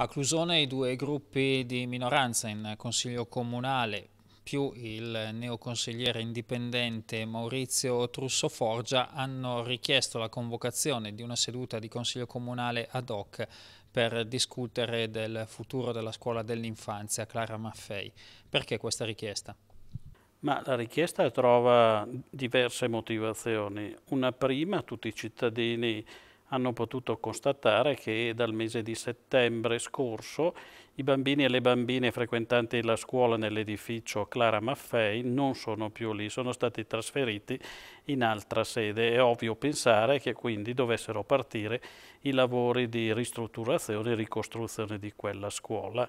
A Clusone i due gruppi di minoranza in consiglio comunale più il neoconsigliere indipendente Maurizio Trusso Forgia hanno richiesto la convocazione di una seduta di consiglio comunale ad hoc per discutere del futuro della scuola dell'infanzia Clara Maffei. Perché questa richiesta? Ma la richiesta trova diverse motivazioni. Una prima, tutti i cittadini hanno potuto constatare che dal mese di settembre scorso i bambini e le bambine frequentanti la scuola nell'edificio Clara Maffei non sono più lì, sono stati trasferiti in altra sede. È ovvio pensare che quindi dovessero partire i lavori di ristrutturazione e ricostruzione di quella scuola.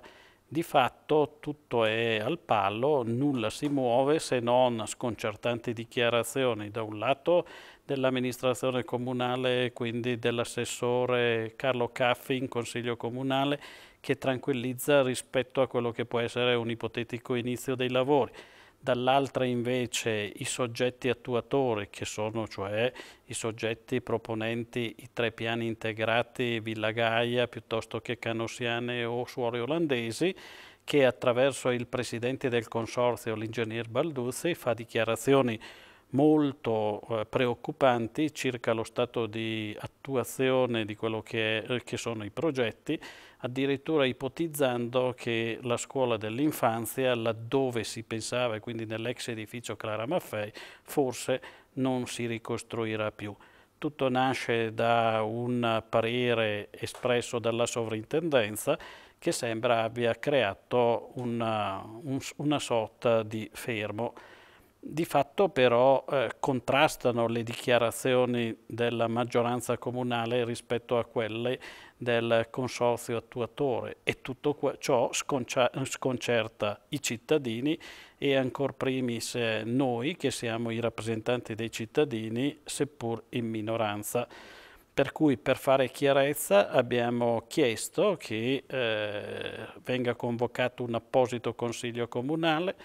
Di fatto tutto è al palo, nulla si muove se non sconcertanti dichiarazioni da un lato dell'amministrazione comunale, quindi dell'assessore Carlo Caffi in consiglio comunale, che tranquillizza rispetto a quello che può essere un ipotetico inizio dei lavori dall'altra invece i soggetti attuatori, che sono cioè i soggetti proponenti i tre piani integrati Villa Gaia piuttosto che Canossiane o Suori Olandesi, che attraverso il presidente del consorzio, l'ingegner Balduzzi, fa dichiarazioni molto eh, preoccupanti circa lo stato di attuazione di quello che, è, eh, che sono i progetti, addirittura ipotizzando che la scuola dell'infanzia, laddove si pensava, e quindi nell'ex edificio Clara Maffei, forse non si ricostruirà più. Tutto nasce da un parere espresso dalla sovrintendenza che sembra abbia creato una, un, una sorta di fermo di fatto però eh, contrastano le dichiarazioni della maggioranza comunale rispetto a quelle del consorzio attuatore e tutto ciò sconcerta i cittadini e ancor primis eh, noi che siamo i rappresentanti dei cittadini seppur in minoranza. Per cui per fare chiarezza abbiamo chiesto che eh, venga convocato un apposito consiglio comunale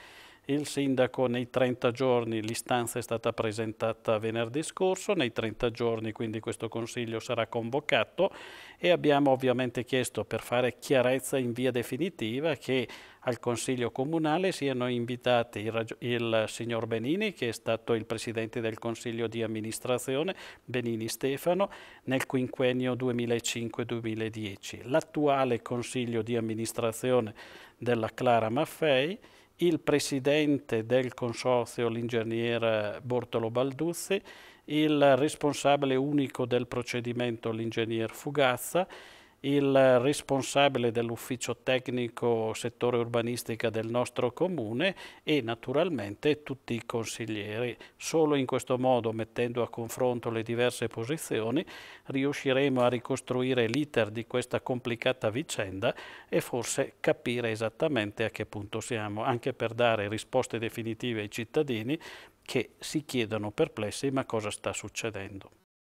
il sindaco nei 30 giorni, l'istanza è stata presentata venerdì scorso, nei 30 giorni quindi questo consiglio sarà convocato e abbiamo ovviamente chiesto per fare chiarezza in via definitiva che al Consiglio Comunale siano invitati il, il, signor Benini, che è stato il Presidente del Consiglio di Amministrazione, Benini Stefano, nel quinquennio 2005-2010, l'attuale Consiglio di Amministrazione della Clara Maffei, il presidente del consorzio, l'ingegner Bortolo Balduzzi, il responsabile unico del procedimento, l'ingegner Fugazza, il responsabile dell'ufficio tecnico settore urbanistica del nostro comune e naturalmente tutti i consiglieri. Solo in questo modo, mettendo a confronto le diverse posizioni, riusciremo a ricostruire l'iter di questa complicata vicenda e forse capire esattamente a che punto siamo, anche per dare risposte definitive ai cittadini che si chiedono perplessi ma cosa sta succedendo.